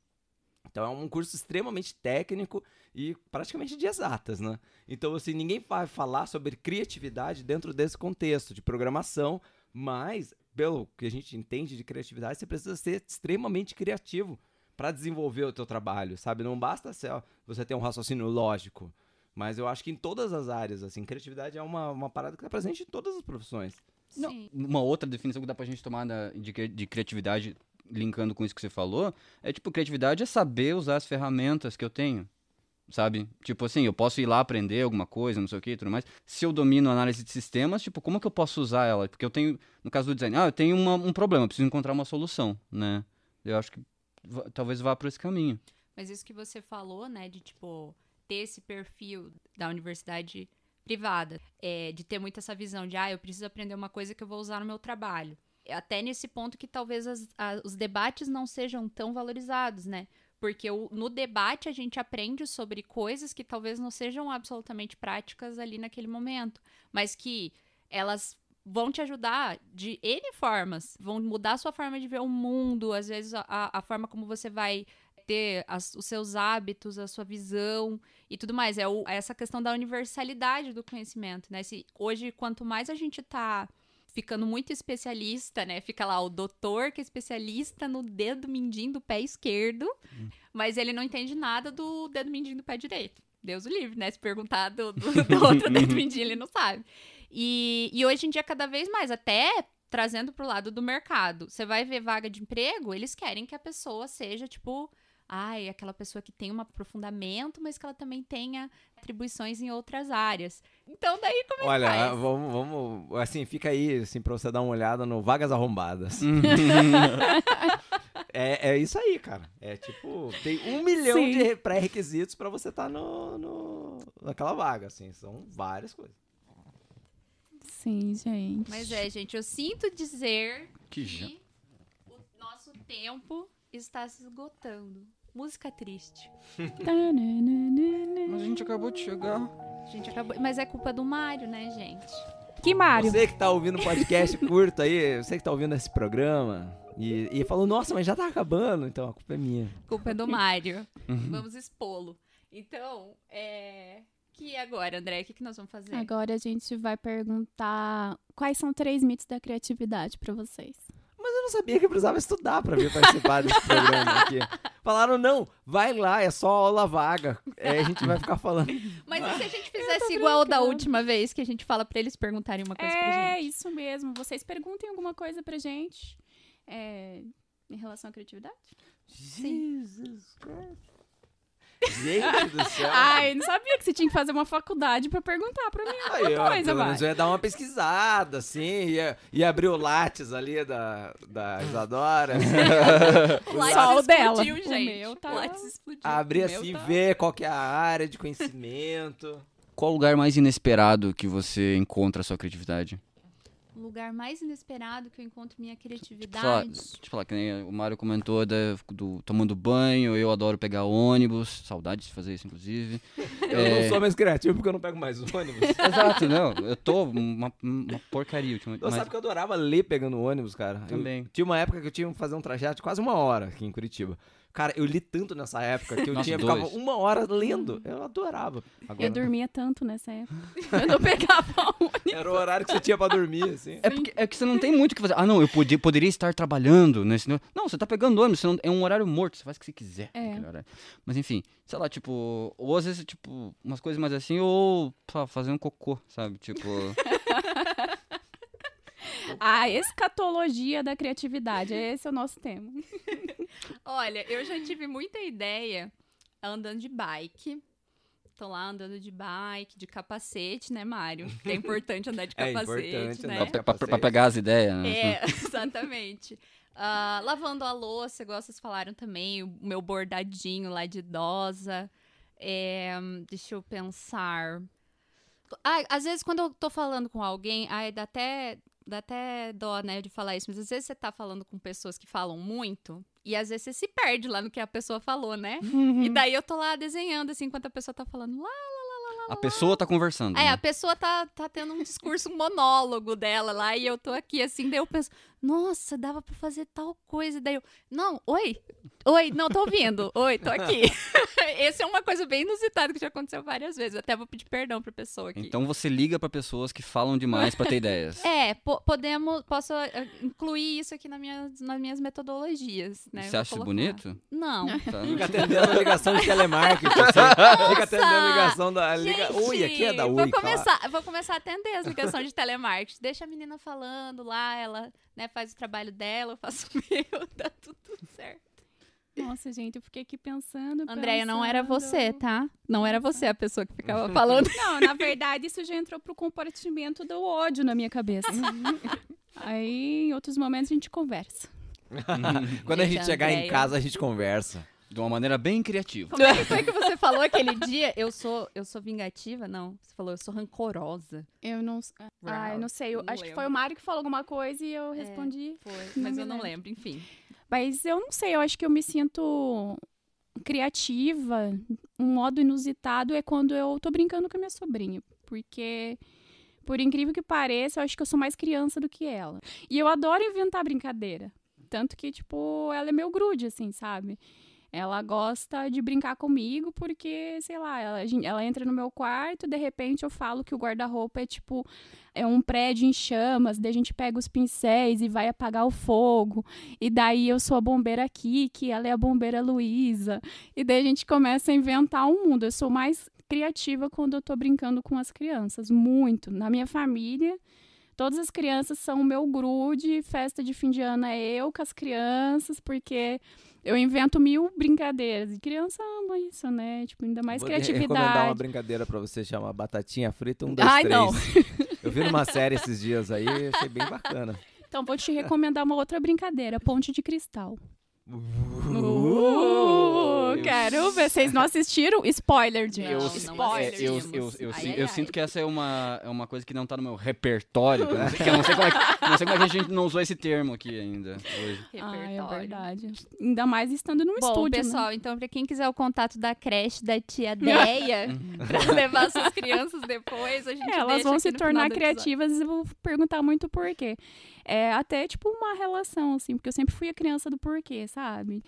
então é um curso extremamente técnico e praticamente de exatas, né? Então assim, ninguém vai falar sobre criatividade dentro desse contexto de programação, mas pelo que a gente entende de criatividade, você precisa ser extremamente criativo para desenvolver o teu trabalho, sabe? Não basta ser, ó, você ter um raciocínio lógico, mas eu acho que em todas as áreas, assim, criatividade é uma, uma parada que está presente em todas as profissões. Sim. Não, uma outra definição que dá pra gente tomar de, de criatividade linkando com isso que você falou, é tipo, criatividade é saber usar as ferramentas que eu tenho. Sabe? Tipo assim, eu posso ir lá aprender alguma coisa, não sei o que e tudo mais. Se eu domino análise de sistemas, tipo, como que eu posso usar ela? Porque eu tenho, no caso do design, ah, eu tenho uma, um problema, preciso encontrar uma solução, né? Eu acho que talvez vá por esse caminho. Mas isso que você falou, né, de tipo, ter esse perfil da universidade privada, é, de ter muito essa visão de, ah, eu preciso aprender uma coisa que eu vou usar no meu trabalho até nesse ponto que talvez as, a, os debates não sejam tão valorizados, né? Porque o, no debate a gente aprende sobre coisas que talvez não sejam absolutamente práticas ali naquele momento, mas que elas vão te ajudar de N formas, vão mudar a sua forma de ver o mundo, às vezes a, a forma como você vai ter as, os seus hábitos, a sua visão e tudo mais. É, o, é essa questão da universalidade do conhecimento, né? Se, hoje, quanto mais a gente está ficando muito especialista, né? Fica lá o doutor que é especialista no dedo mindinho do pé esquerdo, hum. mas ele não entende nada do dedo mindinho do pé direito. Deus o livre, né? Se perguntar do, do, [laughs] do outro dedo uhum. mindinho, ele não sabe. E, e hoje em dia, cada vez mais, até trazendo pro lado do mercado, você vai ver vaga de emprego, eles querem que a pessoa seja, tipo, ai, aquela pessoa que tem um aprofundamento, mas que ela também tenha atribuições em outras áreas. Então daí como é Olha, que faz? Vamos, vamos, assim, fica aí, assim, pra você dar uma olhada no Vagas Arrombadas. Uhum. [laughs] é, é isso aí, cara. É tipo, tem um milhão Sim. de pré-requisitos pra você estar tá no, no, naquela vaga, assim. São várias coisas. Sim, gente. Mas é, gente, eu sinto dizer que, que o nosso tempo está se esgotando. Música triste. [laughs] Mas a gente acabou de chegar gente acabou. Mas é culpa do Mário, né, gente? Que Mário? Você que tá ouvindo o podcast curto aí, você que tá ouvindo esse programa. E, e falou, nossa, mas já tá acabando, então a culpa é minha. culpa é do Mário. Uhum. vamos expô-lo. Então, é. Que agora, André, o que, que nós vamos fazer? Agora a gente vai perguntar quais são três mitos da criatividade para vocês não sabia que precisava estudar para vir participar desse programa aqui. Falaram, não, vai lá, é só aula vaga. É, a gente vai ficar falando. Mas e se a gente fizesse igual da última vez, que a gente fala para eles perguntarem uma coisa é, pra gente? É, isso mesmo. Vocês perguntem alguma coisa pra gente é, em relação à criatividade? Jesus Sim. Christ. Gente do céu. Ai, não sabia que você tinha que fazer uma faculdade pra perguntar pra mim alguma Aí, ó, coisa, pelo menos eu ia dar uma pesquisada, assim, ia, ia abrir o Lattes ali da, da Isadora. Assim. [laughs] O Lattes dela. explodiu, gente. O meu tá- Lattes explodiu. abrir assim, tá- ver qual que é a área de conhecimento. Qual o lugar mais inesperado que você encontra a sua criatividade? lugar mais inesperado que eu encontro minha criatividade. Deixa eu falar, que nem o Mário comentou da, do tomando banho, eu adoro pegar ônibus, saudade de fazer isso, inclusive. [laughs] Eu é... não sou mais criativo porque eu não pego mais ônibus. [laughs] Exato, não, eu tô uma, uma porcaria ultimamente. Mas... Sabe que eu adorava ler pegando ônibus, cara? Também. Eu, tinha uma época que eu tinha que fazer um trajeto de quase uma hora aqui em Curitiba. Cara, eu li tanto nessa época que eu Nós tinha dois. ficava uma hora lendo. Eu adorava. Agora, eu dormia tanto nessa época. [laughs] eu não pegava ônibus. Era o horário que você tinha pra dormir, assim. É, porque, é que você não tem muito o que fazer. Ah, não, eu podia, poderia estar trabalhando nesse. Não, você tá pegando ônibus, não, é um horário morto, você faz o que você quiser. É. Mas enfim, sei lá, tipo, ou às vezes, tipo, umas coisas mais assim, ou lá, fazer um cocô, sabe? Tipo. [laughs] A escatologia da criatividade. Esse é o nosso tema. [laughs] Olha, eu já tive muita ideia andando de bike. Tô lá andando de bike, de capacete, né, Mário? É importante andar de [laughs] é capacete, é importante né? Para pra, pra, pegar as ideias, né? É, [laughs] exatamente. Uh, lavando a louça, igual vocês falaram também, o meu bordadinho lá de idosa. É, deixa eu pensar. Ah, às vezes, quando eu tô falando com alguém, aí dá até dá até dó, né, de falar isso, mas às vezes você tá falando com pessoas que falam muito e às vezes você se perde lá no que a pessoa falou, né? Uhum. E daí eu tô lá desenhando, assim, enquanto a pessoa tá falando lá, lá, lá, lá, lá. A pessoa tá conversando. É, né? a pessoa tá, tá tendo um discurso monólogo dela lá e eu tô aqui, assim, daí eu penso, nossa, dava pra fazer tal coisa. E daí eu, não, oi, Oi, não tô ouvindo. Oi, tô aqui. [laughs] Esse é uma coisa bem inusitada que já aconteceu várias vezes. até vou pedir perdão pra pessoa aqui. Então você liga para pessoas que falam demais para ter ideias. [laughs] É, po podemos, posso ah, incluir isso aqui na minha, nas minhas metodologias, né? Você acha bonito? Não. Tá. Fica atendendo a ligação de telemarketing. [laughs] Nossa! Fica atendendo a ligação da... Liga... Gente, Ui, aqui é da Ui, vou começar, Vou começar a atender as ligações de telemarketing. Deixa a menina falando lá, ela né, faz o trabalho dela, eu faço o meu, tá tudo certo. Nossa, gente, eu fiquei aqui pensando. Andréia, pensando... não era você, tá? Não era você a pessoa que ficava falando. [laughs] Não, na verdade, isso já entrou pro compartimento do ódio na minha cabeça. [laughs] Aí, em outros momentos, a gente conversa. [laughs] Quando a gente Andréia... chegar em casa, a gente conversa. De uma maneira bem criativa. Como é que foi que você falou aquele dia? Eu sou, eu sou vingativa? Não. Você falou, eu sou rancorosa. Eu não. Ah, eu não sei. Eu, não acho lembro. que foi o Mário que falou alguma coisa e eu é, respondi. É, foi, mas eu não lembro, enfim. Mas eu não sei, eu acho que eu me sinto criativa. Um modo inusitado é quando eu tô brincando com a minha sobrinha. Porque, por incrível que pareça, eu acho que eu sou mais criança do que ela. E eu adoro inventar brincadeira. Tanto que, tipo, ela é meu grude, assim, sabe? Ela gosta de brincar comigo porque, sei lá, ela, ela entra no meu quarto, de repente eu falo que o guarda-roupa é tipo é um prédio em chamas, daí a gente pega os pincéis e vai apagar o fogo. E daí eu sou a bombeira Kiki, ela é a bombeira Luísa. E daí a gente começa a inventar um mundo. Eu sou mais criativa quando eu tô brincando com as crianças, muito. Na minha família, todas as crianças são o meu grude, festa de fim de ano é eu com as crianças, porque eu invento mil brincadeiras. E criança ama isso, né? Tipo, ainda mais Vou criatividade. Vou recomendar uma brincadeira pra você, chamar Batatinha Frita 1, 2, Ai, 3. não. [laughs] Eu vi numa série esses dias aí, achei bem bacana. Então, vou te recomendar uma outra brincadeira, Ponte de Cristal. Uh! uh! eu, quero ver. Vocês não assistiram? Spoiler, de Eu, Spoiler, é, eu, eu, eu, ai, eu ai. sinto que essa é uma, é uma coisa que não tá no meu repertório. Né? sei, [laughs] não, sei como é, que, não sei como é que a gente não usou esse termo aqui ainda hoje. É repertório. é verdade. Ainda mais estando num Bom, estúdio. Né? pessoal, né? então, pra quem quiser o contato da creche da tia [laughs] Deia, uhum. [laughs] pra levar suas crianças depois, a gente é, Elas vão se tornar criativas e vou perguntar muito por quê. É até, tipo, uma relação, assim, porque eu sempre fui a criança do porquê, sabe?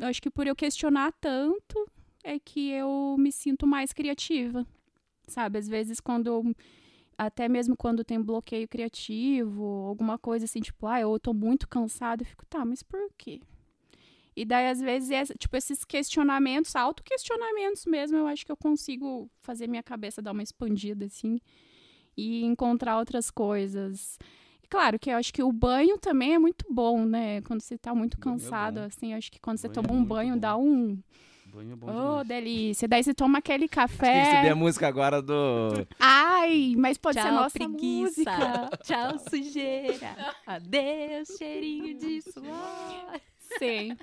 acho que por eu questionar tanto é que eu me sinto mais criativa. Sabe, às vezes quando eu, até mesmo quando tem bloqueio criativo, alguma coisa assim, tipo, ah, eu tô muito cansada, eu fico, tá, mas por quê? E daí, às vezes, é, tipo, esses questionamentos, autoquestionamentos mesmo, eu acho que eu consigo fazer minha cabeça dar uma expandida, assim, e encontrar outras coisas claro que eu acho que o banho também é muito bom, né? Quando você tá muito é cansado, é assim, acho que quando você toma é um banho, bom. dá um. Banho é bom oh, delícia. Daí você toma aquele café. Acho subir a música agora do. Ai, mas pode Tchau, ser nossa preguiça. música. [laughs] Tchau, sujeira. Adeus, cheirinho de suor. Sim.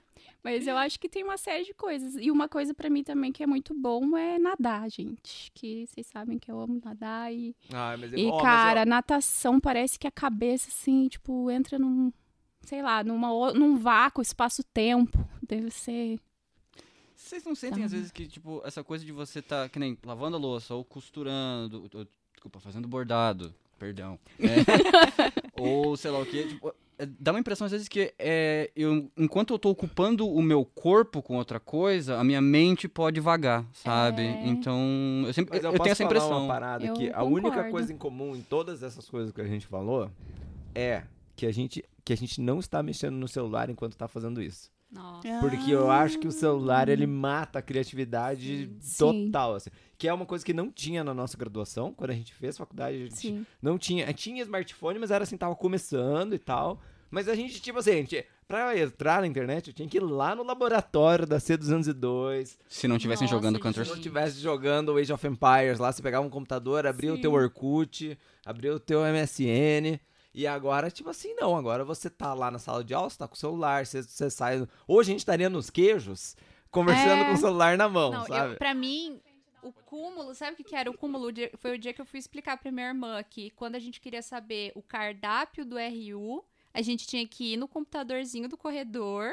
Mas eu acho que tem uma série de coisas. E uma coisa para mim também que é muito bom é nadar, gente. Que vocês sabem que eu amo nadar e. Ah, mas eu... É e, oh, cara, mas eu... natação parece que a cabeça, assim, tipo, entra num. Sei lá, numa, num vácuo, espaço-tempo. Deve ser. Vocês não sentem, tá. às vezes, que, tipo, essa coisa de você tá, que nem lavando a louça, ou costurando, ou, desculpa, fazendo bordado, perdão. Né? [laughs] ou sei lá o quê. Tipo, dá uma impressão às vezes que é, eu, enquanto eu estou ocupando o meu corpo com outra coisa, a minha mente pode vagar, sabe? É... Então, eu sempre Mas eu, eu tenho essa impressão. Falar uma parada eu que concordo. a única coisa em comum em todas essas coisas que a gente falou é que a gente que a gente não está mexendo no celular enquanto está fazendo isso. Nossa. É. Porque eu acho que o celular ele mata a criatividade Sim. total, assim. Que é uma coisa que não tinha na nossa graduação, quando a gente fez faculdade, a gente Sim. não tinha. Eh, tinha smartphone, mas era assim, tava começando e tal. Mas a gente, tipo assim, gente, pra entrar na internet, eu tinha que ir lá no laboratório da C202. Se não tivessem Nossa, jogando Counter Se não tivesse jogando Age of Empires lá, você pegava um computador, abria Sim. o teu Orkut, abria o teu MSN. E agora, tipo assim, não. Agora você tá lá na sala de aula, você tá com o celular, você, você sai. Hoje a gente estaria nos queijos conversando é... com o celular na mão, não, sabe? pra mim, o cúmulo, sabe o que, que era o cúmulo? Foi o dia que eu fui explicar pra minha irmã que quando a gente queria saber o cardápio do RU, a gente tinha que ir no computadorzinho do corredor,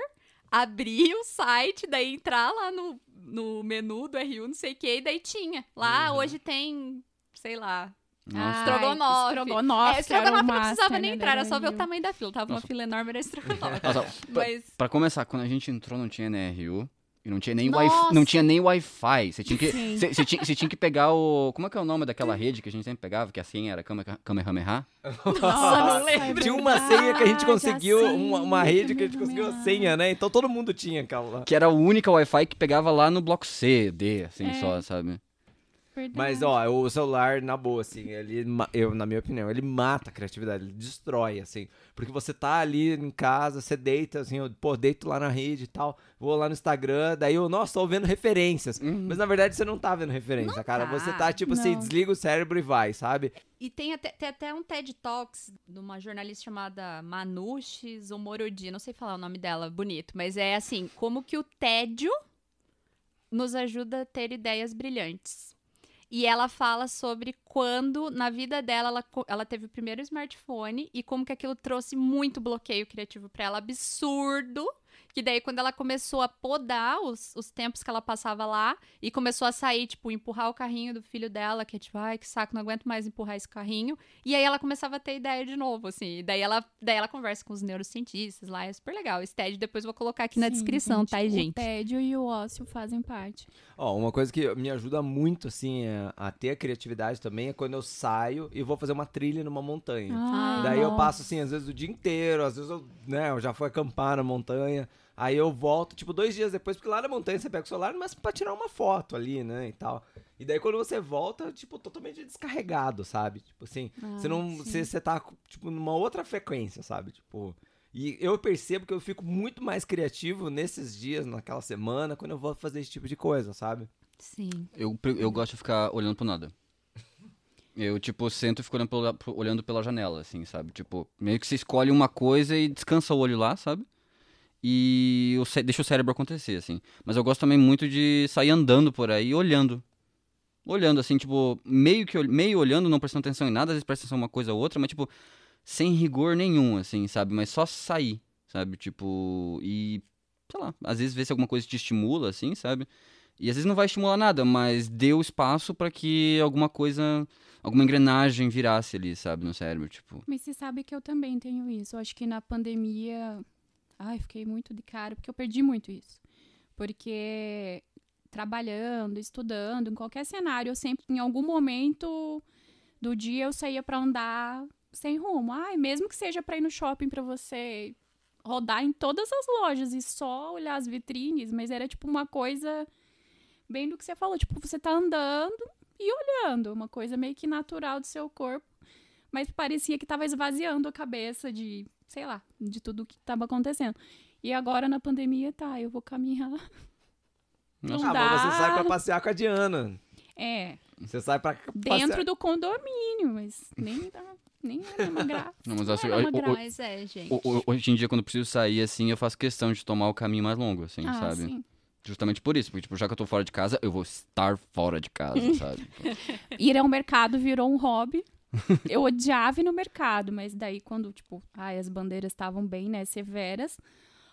abrir o site, daí entrar lá no, no menu do RU, não sei o que, e daí tinha. Lá uhum. hoje tem, sei lá, nossa. Estrogonofe. Estrogonofe. É, estrogonofe não precisava nem né, entrar, era só ver o tamanho da fila. Tava Nossa. uma fila enorme, era estrogonofe. [laughs] Mas... pra, pra, começar, quando a gente entrou, não tinha NRU. E não tinha nem Wi-Fi. Não tinha nem Wi-Fi. Você tinha, que, você, você, tinha, você tinha que pegar o. Como é que é o nome daquela hum. rede que a gente sempre pegava, que a senha era Kamehameha? Nossa, não lembro. É tinha uma senha que a gente conseguiu, uma, uma rede que a gente conseguiu a senha, né? Então todo mundo tinha aquela. Que era a única Wi-Fi que pegava lá no bloco C, D, assim, é. só, sabe? verdade. Mas, ó, o celular, na boa, assim, ele, eu, na minha opinião, ele mata a criatividade, ele destrói, assim. Porque você tá ali em casa, você deita, assim, eu, pô, deito lá na rede e tal, vou lá no Instagram, daí eu, nossa, tô vendo referências. Uhum. Mas, na verdade, você não tá vendo referência, não cara. Tá. Você tá, tipo, assim, não. você desliga o cérebro e vai, sabe? E tem até, tem até um TED Talks de uma jornalista chamada ou Zomorodi, não sei falar o nome dela, bonito, mas é assim, como que o tédio nos ajuda a ter ideias brilhantes. E ela fala sobre quando, na vida dela, ela, ela teve o primeiro smartphone e como que aquilo trouxe muito bloqueio criativo para ela, absurdo. Que daí, quando ela começou a podar os, os tempos que ela passava lá e começou a sair, tipo, empurrar o carrinho do filho dela, que é tipo, ai, que saco, não aguento mais empurrar esse carrinho. E aí ela começava a ter ideia de novo, assim. E daí ela, daí ela conversa com os neurocientistas lá, é super legal. Esse TED depois vou colocar aqui Sim, na descrição, gente, tá, gente? O tédio e o ócio fazem parte. Ó, oh, uma coisa que me ajuda muito, assim, é a ter a criatividade também é quando eu saio e vou fazer uma trilha numa montanha. Ah, Daí nossa. eu passo, assim, às vezes o dia inteiro, às vezes eu, né, eu já fui acampar na montanha. Aí eu volto, tipo, dois dias depois, porque lá na montanha você pega o celular, mas pra tirar uma foto ali, né? E tal. E daí quando você volta, tipo, totalmente descarregado, sabe? Tipo assim, ah, você não. Você, você tá, tipo, numa outra frequência, sabe? Tipo. E eu percebo que eu fico muito mais criativo nesses dias, naquela semana, quando eu vou fazer esse tipo de coisa, sabe? Sim. Eu, eu gosto de ficar olhando pro nada. Eu, tipo, sento e fico olhando pela, olhando pela janela, assim, sabe? Tipo, meio que você escolhe uma coisa e descansa o olho lá, sabe? e deixa o cérebro acontecer, assim. Mas eu gosto também muito de sair andando por aí olhando. Olhando, assim, tipo, meio que meio olhando, não prestando atenção em nada, às vezes presta atenção em uma coisa ou outra, mas, tipo, sem rigor nenhum, assim, sabe? Mas só sair, sabe? Tipo, e, sei lá, às vezes ver se alguma coisa te estimula, assim, sabe? E às vezes não vai estimular nada, mas deu espaço para que alguma coisa, alguma engrenagem virasse ali, sabe, no cérebro, tipo. Mas você sabe que eu também tenho isso. Eu acho que na pandemia Ai, fiquei muito de cara, porque eu perdi muito isso. Porque trabalhando, estudando, em qualquer cenário, eu sempre, em algum momento do dia, eu saía para andar sem rumo. Ai, mesmo que seja para ir no shopping para você rodar em todas as lojas e só olhar as vitrines, mas era tipo uma coisa bem do que você falou, tipo, você tá andando e olhando, uma coisa meio que natural do seu corpo, mas parecia que tava esvaziando a cabeça de sei lá, de tudo que estava acontecendo. E agora na pandemia, tá, eu vou caminhar. [laughs] Não ah, dá. você sai para passear com a Diana. É. Você sai para dentro do condomínio, mas nem dá. Nem era é uma [laughs] graça. Não, mas, acho, não é assim, graça. É, o, é, Hoje em dia, quando eu preciso sair, assim, eu faço questão de tomar o caminho mais longo, assim, ah, sabe? Sim. Justamente por isso, porque, tipo, já que eu tô fora de casa, eu vou estar fora de casa, [laughs] sabe? Ir ao mercado virou um hobby. [laughs] eu odiava ir no mercado, mas daí quando, tipo, ai, as bandeiras estavam bem, né, severas.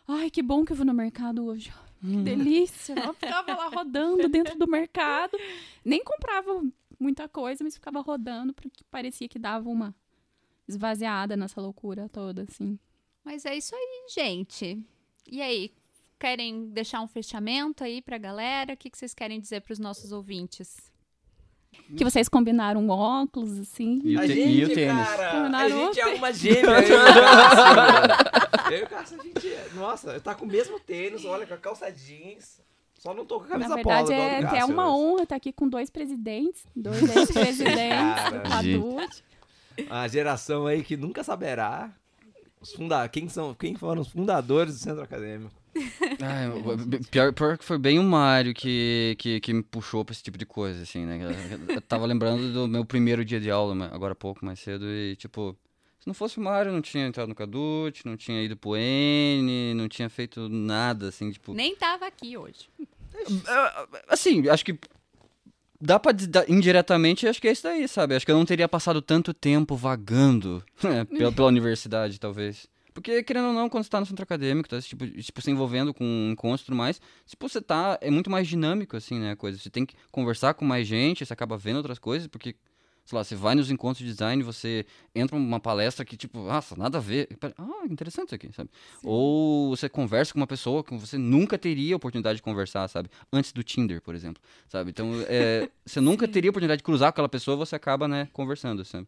Ai, que bom que eu vou no mercado hoje. Hum. Que delícia. Eu ficava lá rodando dentro do mercado. Nem comprava muita coisa, mas ficava rodando porque parecia que dava uma esvaziada nessa loucura toda, assim. Mas é isso aí, gente. E aí, querem deixar um fechamento aí pra galera? O que, que vocês querem dizer para os nossos ouvintes? Que vocês combinaram um óculos, assim. E o, a gente, e o tênis. Cara, a gente é uma gêmea. Eu e o [laughs] né? eu a gente. É, nossa, tá com o mesmo tênis, olha, com a calça jeans. Só não tô com a camisa Na verdade, polo, é uma honra estar tá aqui com dois presidentes, dois ex-presidentes [laughs] do A geração aí que nunca saberá funda quem, são, quem foram os fundadores do Centro Acadêmico. [laughs] Ai, pior, pior, que foi bem o Mário que, que, que me puxou pra esse tipo de coisa, assim, né? Eu tava lembrando do meu primeiro dia de aula, agora há pouco, mais cedo, e tipo, se não fosse o Mário, não tinha entrado no Cadute, não tinha ido pro N, não tinha feito nada, assim, tipo. Nem tava aqui hoje. Ah, assim, acho que dá pra indiretamente, acho que é isso daí, sabe? Acho que eu não teria passado tanto tempo vagando [laughs] né? pela, pela universidade, talvez. Porque, querendo ou não, quando você tá no centro acadêmico, tá tipo, tipo, se envolvendo com encontros e tudo mais, tipo, você tá. É muito mais dinâmico, assim, né? A coisa. Você tem que conversar com mais gente, você acaba vendo outras coisas, porque, sei lá, você vai nos encontros de design, você entra numa palestra que, tipo, nossa, nada a ver. Ah, interessante isso aqui, sabe? Sim. Ou você conversa com uma pessoa que você nunca teria oportunidade de conversar, sabe? Antes do Tinder, por exemplo, sabe? Então, é, [laughs] você nunca teria oportunidade de cruzar com aquela pessoa, você acaba, né, conversando, sabe?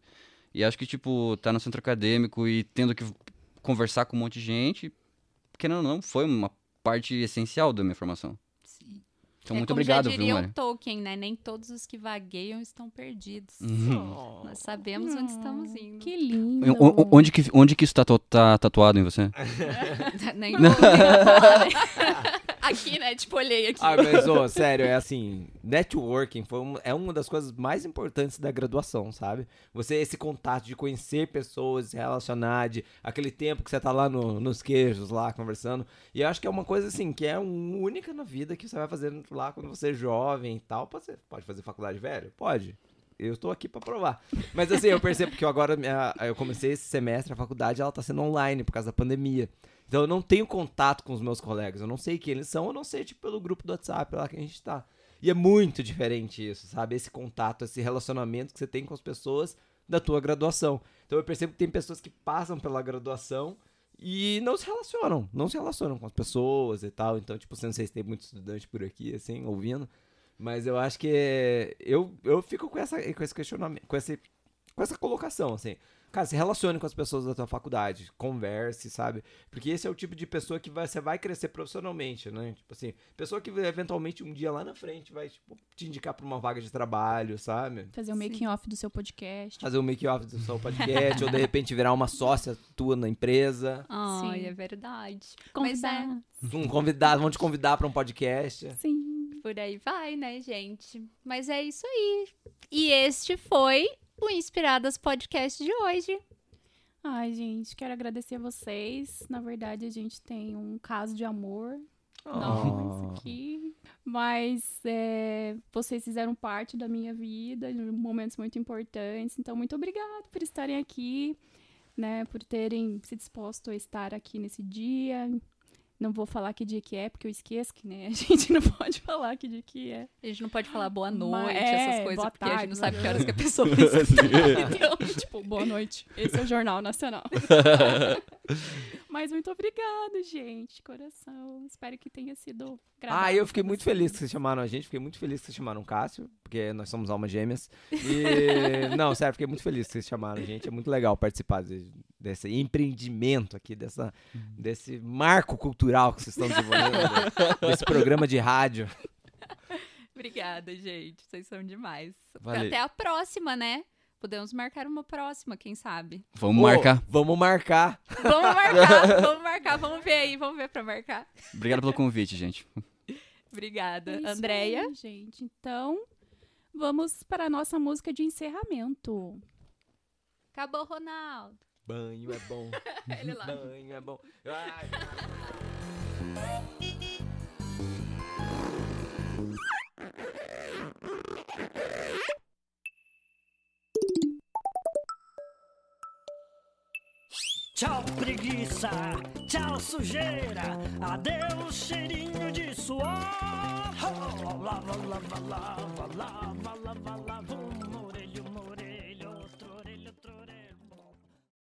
E acho que, tipo, tá no centro acadêmico e tendo que conversar com um monte de gente, porque não, não foi uma parte essencial da minha formação. Sim. Então, é muito como obrigado, já diria viu, Tolkien, né? Nem todos os que vagueiam estão perdidos. Oh. Nós sabemos oh. onde estamos indo. Que lindo. O, onde, que, onde que isso está tá, tatuado em você? [laughs] Nem [laughs] né? [laughs] aqui, né? Tipo, olhei aqui. Ah, mas, ô, [laughs] sério, é assim, networking foi um, é uma das coisas mais importantes da graduação, sabe? Você, esse contato de conhecer pessoas, se relacionar, de aquele tempo que você tá lá no, nos queijos, lá, conversando. E eu acho que é uma coisa, assim, que é única na vida que você vai fazer lá quando você é jovem e tal. Pode, ser, pode fazer faculdade velho? Pode eu estou aqui para provar. Mas assim, eu percebo que eu agora minha, eu comecei esse semestre, a faculdade ela tá sendo online por causa da pandemia. Então eu não tenho contato com os meus colegas, eu não sei quem eles são, eu não sei tipo pelo grupo do WhatsApp lá que a gente está. E é muito diferente isso, sabe? Esse contato, esse relacionamento que você tem com as pessoas da tua graduação. Então eu percebo que tem pessoas que passam pela graduação e não se relacionam, não se relacionam com as pessoas e tal. Então, tipo, você não sei se tem muito estudante por aqui, assim, ouvindo, mas eu acho que é, eu, eu fico com essa com esse questionamento, com, esse, com essa colocação, assim. Cara, se relacione com as pessoas da tua faculdade, converse, sabe? Porque esse é o tipo de pessoa que vai, você vai crescer profissionalmente, né? Tipo assim, pessoa que eventualmente um dia lá na frente vai tipo, te indicar para uma vaga de trabalho, sabe? Fazer um making off do seu podcast. Fazer um making off do seu podcast, ou de repente virar uma sócia tua na empresa. Ai, Sim. é verdade. Convidar. Mas é... Um convidado, vão te convidar para um podcast. Sim. Por aí vai, né, gente? Mas é isso aí. E este foi o Inspiradas Podcast de hoje. Ai, gente, quero agradecer a vocês. Na verdade, a gente tem um caso de amor. Oh. Não, isso aqui. Mas é, vocês fizeram parte da minha vida, de momentos muito importantes. Então, muito obrigada por estarem aqui, né? Por terem se disposto a estar aqui nesse dia, não vou falar que dia que é, porque eu esqueço que, né? [laughs] A gente não pode falar que dia que é. A gente não pode falar boa noite, Mas, essas é, coisas, porque tarde, a gente não sabe que horas que a [laughs] pessoa vai [laughs] então, tipo, boa noite. Esse é o Jornal Nacional. Mas muito obrigado, gente. Coração. Espero que tenha sido gravado. Ah, eu fiquei muito vocês. feliz que vocês chamaram a gente. Fiquei muito feliz que vocês chamaram o Cássio, porque nós somos almas gêmeas. E... não, sério, fiquei muito feliz que vocês chamaram a gente. É muito legal participar desse empreendimento aqui, dessa, uhum. desse marco cultural que vocês estão desenvolvendo, né? [laughs] desse programa de rádio. Obrigada, gente. Vocês são demais. Valeu. Até a próxima, né? Podemos marcar uma próxima, quem sabe? Vamos oh, marcar. Vamos marcar. Vamos marcar, [laughs] vamos marcar, vamos ver aí, vamos ver para marcar. Obrigado pelo convite, gente. Obrigada, é Andreia. gente, então vamos para a nossa música de encerramento. Acabou, Ronaldo. Banho é bom. [laughs] Ele lá. Banho é bom. Tchau, preguiça. Tchau, sujeira. Adeus, cheirinho de suor. lava, lava, lava, lava, lava, lava.